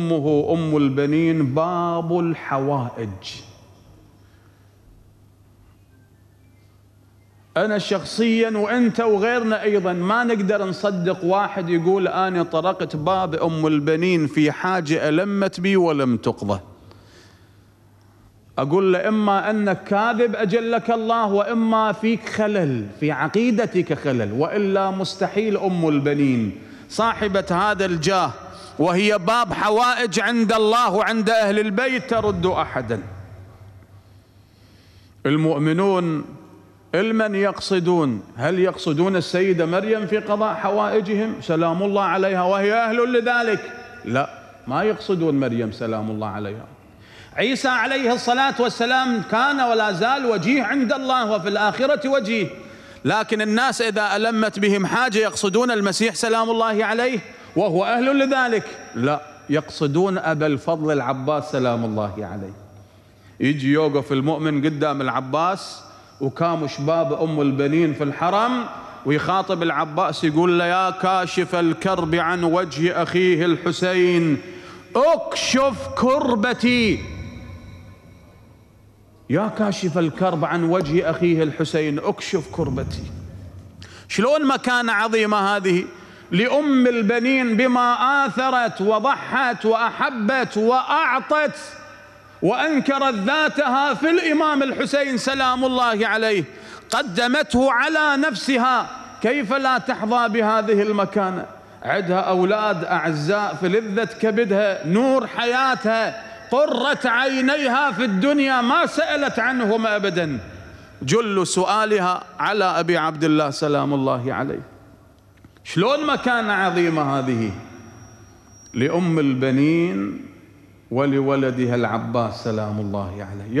أمه أم البنين باب الحوائج أنا شخصيا وأنت وغيرنا أيضا ما نقدر نصدق واحد يقول أنا طرقت باب أم البنين في حاجة ألمت بي ولم تقضى أقول له إما أنك كاذب أجلك الله وإما فيك خلل في عقيدتك خلل وإلا مستحيل أم البنين صاحبة هذا الجاه وهي باب حوائج عند الله وعند أهل البيت ترد أحدا المؤمنون المن يقصدون هل يقصدون السيدة مريم في قضاء حوائجهم سلام الله عليها وهي أهل لذلك لا ما يقصدون مريم سلام الله عليها عيسى عليه الصلاة والسلام كان ولا زال وجيه عند الله وفي الآخرة وجيه لكن الناس إذا ألمت بهم حاجة يقصدون المسيح سلام الله عليه وهو أهل لذلك لا يقصدون أبا الفضل العباس سلام الله عليه يجي يوقف المؤمن قدام العباس وكام شباب أم البنين في الحرم ويخاطب العباس يقول له يا كاشف الكرب عن وجه أخيه الحسين اكشف كربتي يا كاشف الكرب عن وجه أخيه الحسين اكشف كربتي شلون مكانة عظيمة هذه لأم البنين بما آثرت وضحت وأحبت وأعطت وأنكرت ذاتها في الإمام الحسين سلام الله عليه قدمته على نفسها كيف لا تحظى بهذه المكانة عدها أولاد أعزاء في لذة كبدها نور حياتها قرة عينيها في الدنيا ما سألت عنهم أبدا جل سؤالها على أبي عبد الله سلام الله عليه شلون مكانة عظيمة هذه لأم البنين ولولدها العباس سلام الله عليه يعني